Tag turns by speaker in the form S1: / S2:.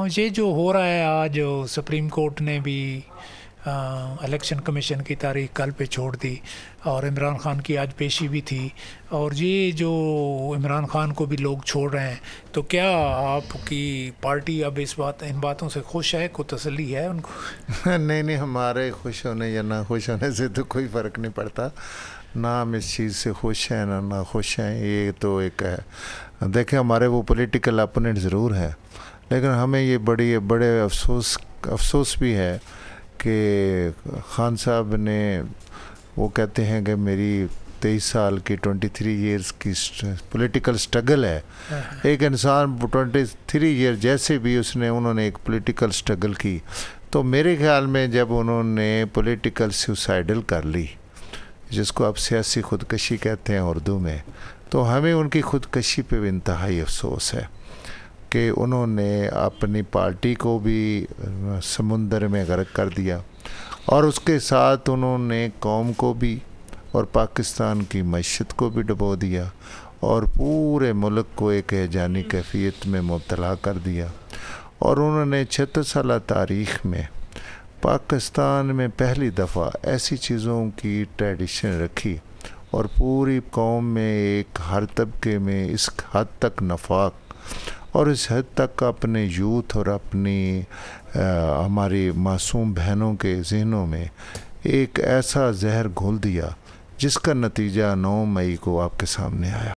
S1: हाँ, ये जो हो रहा है आज सुप्रीम कोर्ट ने भी इलेक्शन कमीशन की तारीख कल पे छोड़ दी और इमरान खान की आज पेशी भी थी और ये जो इमरान खान को भी लोग छोड़ रहे हैं तो क्या आपकी पार्टी अब इस बात इन बातों से खुश है को तसली है उनको
S2: नहीं नहीं हमारे खुश होने या ना खुश होने से तो कोई फ़र्क नहीं पड़ता ना हम इस चीज़ से खुश हैं ना ना खुश हैं ये तो एक है देखें हमारे वो पॉलिटिकल अपोनेंट ज़रूर हैं लेकिन हमें ये बड़ी बड़े अफसोस अफसोस भी है कि खान साहब ने वो कहते हैं कि मेरी तेईस साल की ट्वेंटी थ्री ईयर्स की पॉलिटिकल स्ट्रगल है हाँ। एक इंसान ट्वेंटी थ्री ईयर जैसे भी उसने उन्होंने एक पॉलिटिकल स्ट्रगल की तो मेरे ख्याल में जब उन्होंने पॉलिटिकल सुसाइडल कर ली जिसको आप सियासी खुदकशी कहते हैं उर्दू में तो हमें उनकी खुदकशी पर भी इंतहाई अफसोस है कि उन्होंने अपनी पार्टी को भी समुंदर में गर्क कर दिया और उसके साथ उन्होंने कौम को भी और पाकिस्तान की मैशत को भी डुबो दिया और पूरे मुल्क को एक हैजानी कैफियत में मुबला कर दिया और उन्होंने छत्तर साल तारीख़ में पाकिस्तान में पहली दफ़ा ऐसी चीज़ों की ट्रेडिशन रखी और पूरी कौम में एक हर तबके में इस हद तक नफाक और इस हद तक अपने यूथ और अपनी आ, हमारी मासूम बहनों के जहनों में एक ऐसा जहर घोल दिया जिसका नतीजा 9 मई को आपके सामने आया